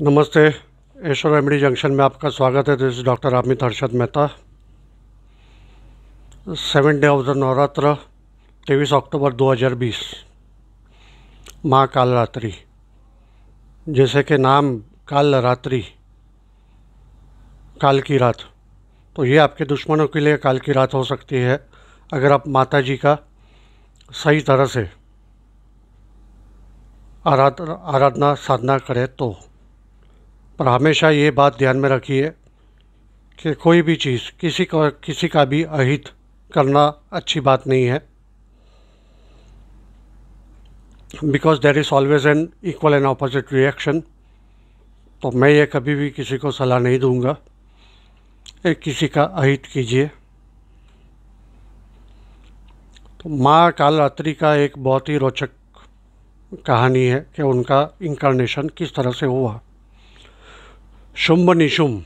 नमस्ते एशोर MD junction में आपका स्वागत है this doctor Amit Harshad Mehta seven day of the Navratra तेईस अक्टूबर 2020 माँ काल रात्रि जैसे कि नाम काल रात्रि काल की रात तो ये आपके दुश्मनों के लिए काल की रात हो सकती है अगर आप माता जी का सही तरह से आराधना आराधना साधना करें तो पर हमेशा ये बात ध्यान में रखिए कि कोई भी चीज़ किसी का किसी का भी अहित करना अच्छी बात नहीं है because there is always an equal and opposite reaction तो मैं ये कभी भी किसी को सलाह नहीं दूंगा एक किसी का अहित कीजिए तो माँ कालरात्रि का एक बहुत ही रोचक कहानी है कि उनका इंकारनेशन किस तरह से हुआ शुम्भ निशुम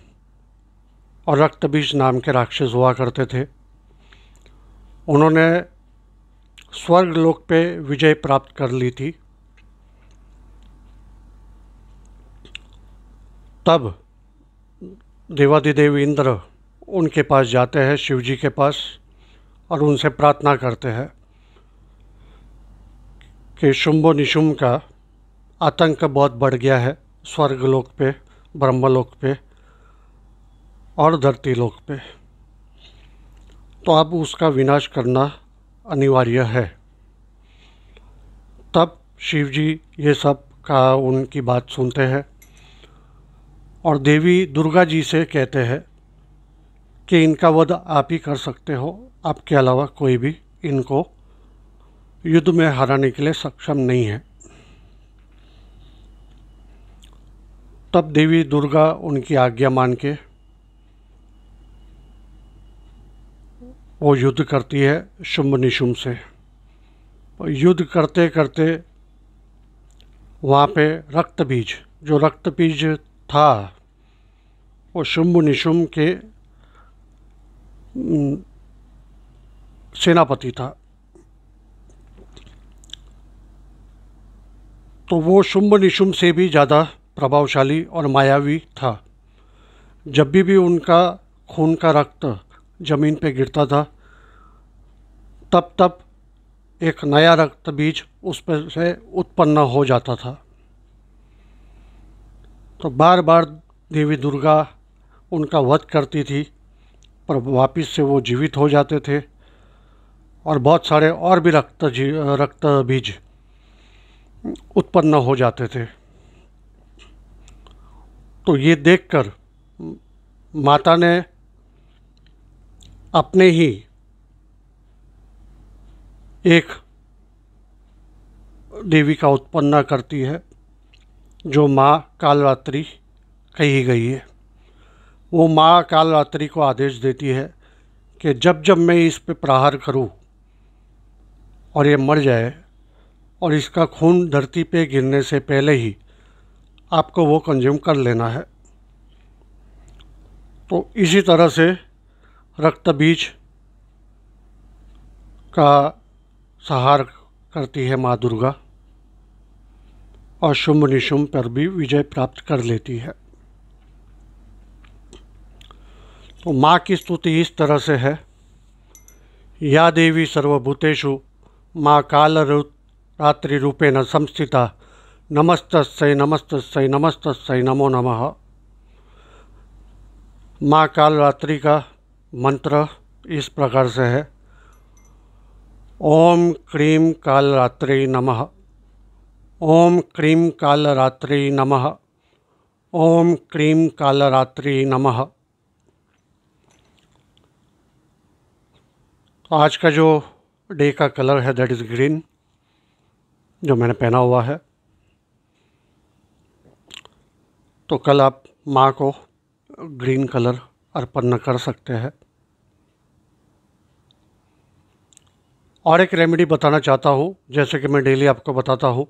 और रक्तबीज नाम के राक्षस हुआ करते थे उन्होंने स्वर्ग लोक पे विजय प्राप्त कर ली थी तब देवादिदेव इंद्र उनके पास जाते हैं शिव जी के पास और उनसे प्रार्थना करते हैं कि शुम्भ निशुम्भ का आतंक बहुत बढ़ गया है स्वर्गलोक पे ब्रह्मलोक पे और धरती लोक पे तो अब उसका विनाश करना अनिवार्य है तब शिव जी ये सब का उनकी बात सुनते हैं और देवी दुर्गा जी से कहते हैं कि इनका वध आप ही कर सकते हो आपके अलावा कोई भी इनको युद्ध में हराने के लिए सक्षम नहीं है तब देवी दुर्गा उनकी आज्ञा मान के वो युद्ध करती है शुम्भ निशुम से युद्ध करते करते वहाँ पे रक्त बीज जो रक्त बीज था वो शुम्भ निशुम के सेनापति था तो वो शुम्भ निशुम से भी ज़्यादा प्रभावशाली और मायावी था जब भी भी उनका खून का रक्त जमीन पर गिरता था तब तब एक नया रक्त बीज उस पर से उत्पन्न हो जाता था तो बार बार देवी दुर्गा उनका वध करती थी पर वापस से वो जीवित हो जाते थे और बहुत सारे और भी रक्त रक्त बीज उत्पन्न हो जाते थे तो ये देखकर माता ने अपने ही एक देवी का उत्पन्न करती है जो माँ कालरात्रि कही गई है वो माँ कालरात्रि को आदेश देती है कि जब जब मैं इस पे प्रहार करूँ और ये मर जाए और इसका खून धरती पे गिरने से पहले ही आपको वो कंज्यूम कर लेना है तो इसी तरह से रक्त बीज का सहार करती है माँ दुर्गा और शुंभ निशुंभ पर भी विजय प्राप्त कर लेती है तो माँ की स्तुति इस तरह से है या देवी सर्वभूतेषु माँ काल रात्रि रूपेण संस्थिता नमस्तस्सै नमस्त नमस्तस्सै नमो नमः माँ कालरात्रि का मंत्र इस प्रकार से है ओम क्रीम कालरात्रि नमः ओम क्रीम कालरात्रि नमः ओम क्रीम कालरात्रि नमः आज का जो डे का कलर है दैट इज़ ग्रीन जो मैंने पहना हुआ है तो कल आप माँ को ग्रीन कलर अर्पण न कर सकते हैं और एक रेमेडी बताना चाहता हूँ जैसे कि मैं डेली आपको बताता हूँ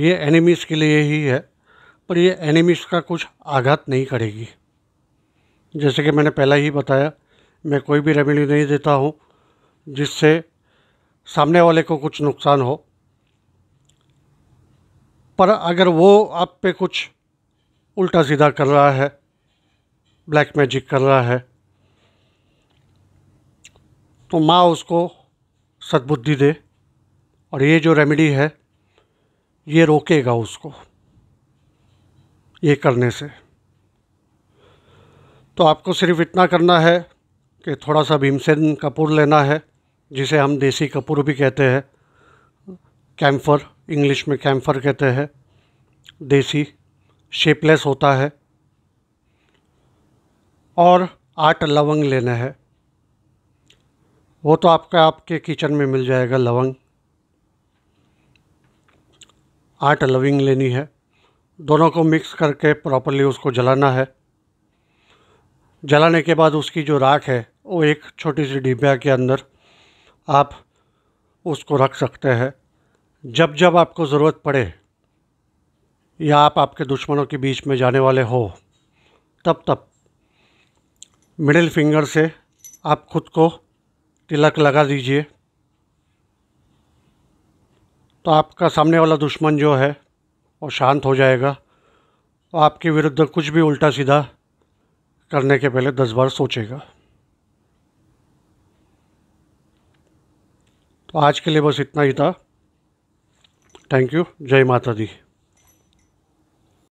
ये एनिमीज़ के लिए ही है पर ये एनिमीज़ का कुछ आघात नहीं करेगी जैसे कि मैंने पहला ही बताया मैं कोई भी रेमेडी नहीं देता हूँ जिससे सामने वाले को कुछ नुकसान हो पर अगर वो आप पे कुछ उल्टा सीधा कर रहा है ब्लैक मैजिक कर रहा है तो माँ उसको सद्बुद्धि दे और ये जो रेमेडी है ये रोकेगा उसको ये करने से तो आपको सिर्फ इतना करना है कि थोड़ा सा भीमसेन कपूर लेना है जिसे हम देसी कपूर भी कहते हैं कैम्फर इंग्लिश में कैम्फर कहते हैं देसी शेपलेस होता है और आठ लवंग लेना है वो तो आपका आपके किचन में मिल जाएगा लवंग आठ लविंग लेनी है दोनों को मिक्स करके प्रॉपरली उसको जलाना है जलाने के बाद उसकी जो राख है वो एक छोटी सी डिब्बा के अंदर आप उसको रख सकते हैं जब जब आपको ज़रूरत पड़े या आप आपके दुश्मनों के बीच में जाने वाले हो तब तब मिडिल फिंगर से आप खुद को तिलक लगा दीजिए तो आपका सामने वाला दुश्मन जो है वो शांत हो जाएगा और तो आपके विरुद्ध कुछ भी उल्टा सीधा करने के पहले दस बार सोचेगा तो आज के लिए बस इतना ही था थैंक यू जय माता दी